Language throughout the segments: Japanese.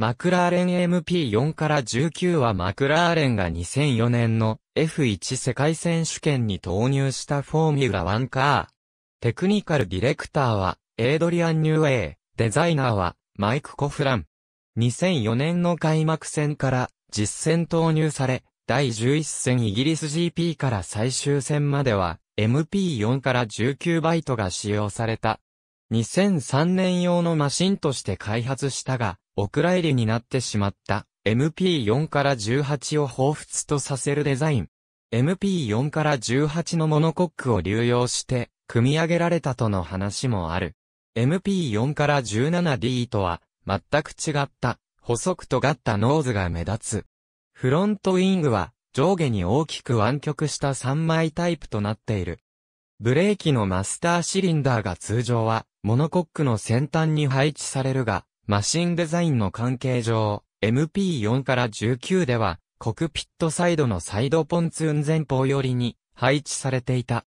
マクラーレン MP4 から19はマクラーレンが2004年の F1 世界選手権に投入したフォーミュラ1カー。テクニカルディレクターはエイドリアン・ニューエイ、デザイナーはマイク・コフラン。2004年の開幕戦から実戦投入され、第11戦イギリス GP から最終戦までは MP4 から19バイトが使用された2003年用のマシンとして開発したが、お蔵入りになってしまった MP4 から18を彷彿とさせるデザイン。MP4 から18のモノコックを流用して、組み上げられたとの話もある。MP4 から 17D とは、全く違った、細く尖ったノーズが目立つ。フロントウィングは、上下に大きく湾曲した3枚タイプとなっている。ブレーキのマスターシリンダーが通常は、モノコックの先端に配置されるが、マシンデザインの関係上、MP4 から19では、コクピットサイドのサイドポンツーン前方寄りに配置されていた。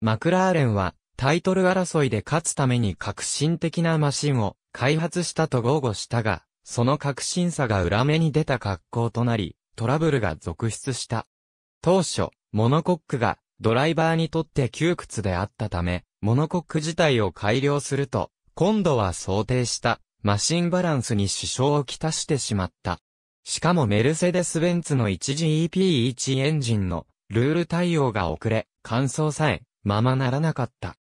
マクラーレンはタイトル争いで勝つために革新的なマシンを開発したと豪語したが、その革新さが裏目に出た格好となり、トラブルが続出した。当初、モノコックがドライバーにとって窮屈であったため、モノコック自体を改良すると、今度は想定したマシンバランスに支障をきたしてしまった。しかもメルセデス・ベンツの 1GEP1 エンジンのルール対応が遅れ、乾燥さえままならなかった。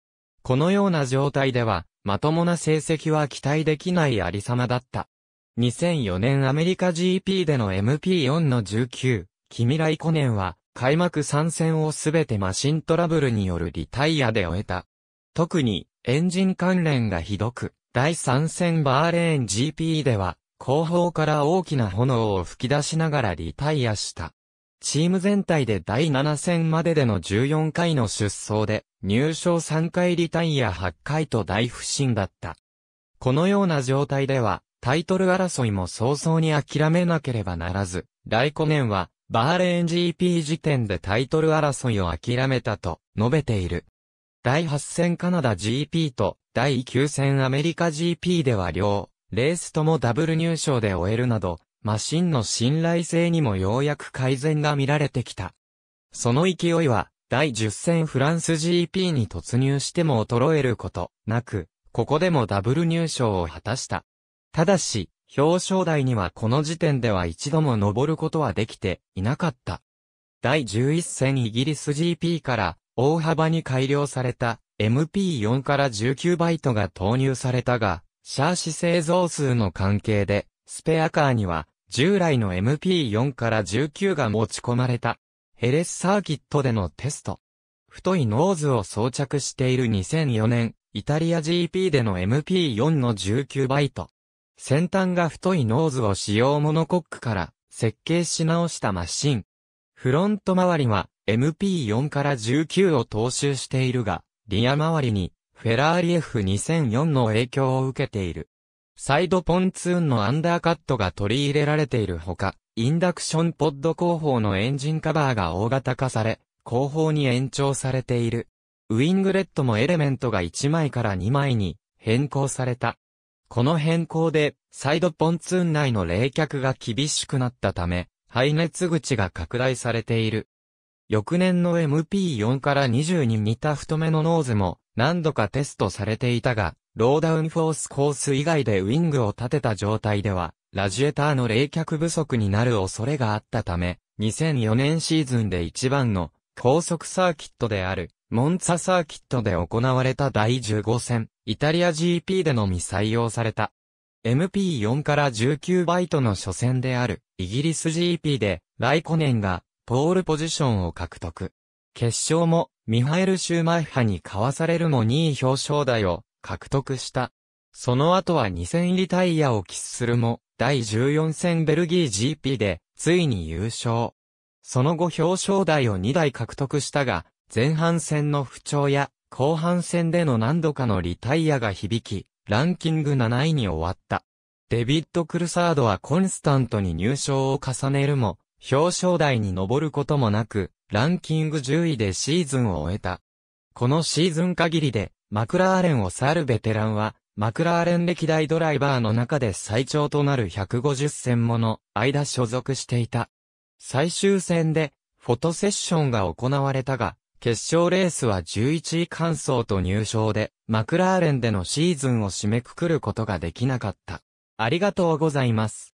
このような状態では、まともな成績は期待できないありさまだった。2004年アメリカ GP での MP4 の19、キミライコネンは、開幕3戦をすべてマシントラブルによるリタイアで終えた。特にエンジン関連がひどく、第3戦バーレーン GP では、後方から大きな炎を吹き出しながらリタイアした。チーム全体で第7戦まででの14回の出走で、入賞3回リタイア8回と大不振だった。このような状態では、タイトル争いも早々に諦めなければならず、ライコネンは、バーレーン GP 時点でタイトル争いを諦めたと述べている。第8戦カナダ GP と第9戦アメリカ GP では両、レースともダブル入賞で終えるなど、マシンの信頼性にもようやく改善が見られてきた。その勢いは、第10戦フランス GP に突入しても衰えることなく、ここでもダブル入賞を果たした。ただし、表彰台にはこの時点では一度も登ることはできていなかった。第11戦イギリス GP から大幅に改良された MP4 から19バイトが投入されたが、シャーシ製造数の関係で、スペアカーには従来の MP4 から19が持ち込まれた。ヘレスサーキットでのテスト。太いノーズを装着している2004年、イタリア GP での MP4 の19バイト。先端が太いノーズを使用モノコックから設計し直したマシン。フロント周りは MP4 から19を踏襲しているが、リア周りにフェラーリ F2004 の影響を受けている。サイドポンツーンのアンダーカットが取り入れられているほか、インダクションポッド後方のエンジンカバーが大型化され、後方に延長されている。ウィングレットもエレメントが1枚から2枚に変更された。この変更で、サイドポンツーン内の冷却が厳しくなったため、排熱口が拡大されている。翌年の MP4 から20に似た太めのノーズも何度かテストされていたが、ローダウンフォースコース以外でウィングを立てた状態では、ラジエターの冷却不足になる恐れがあったため、2004年シーズンで一番の高速サーキットである、モンツァサーキットで行われた第15戦、イタリア GP でのみ採用された。MP4 から19バイトの初戦である、イギリス GP で、ライコネンが、ポールポジションを獲得。決勝も、ミハエル・シューマッハにかわされるも2位表彰台を、獲得した。その後は2000入りタイヤを喫するも、第14戦ベルギー GP で、ついに優勝。その後表彰台を2台獲得したが、前半戦の不調や、後半戦での何度かのリタイアが響き、ランキング7位に終わった。デビッド・クルサードはコンスタントに入賞を重ねるも、表彰台に上ることもなく、ランキング10位でシーズンを終えた。このシーズン限りで、マクラーレンを去るベテランは、マクラーレン歴代ドライバーの中で最長となる150戦もの間所属していた。最終戦で、フォトセッションが行われたが、決勝レースは11位完走と入賞で、マクラーレンでのシーズンを締めくくることができなかった。ありがとうございます。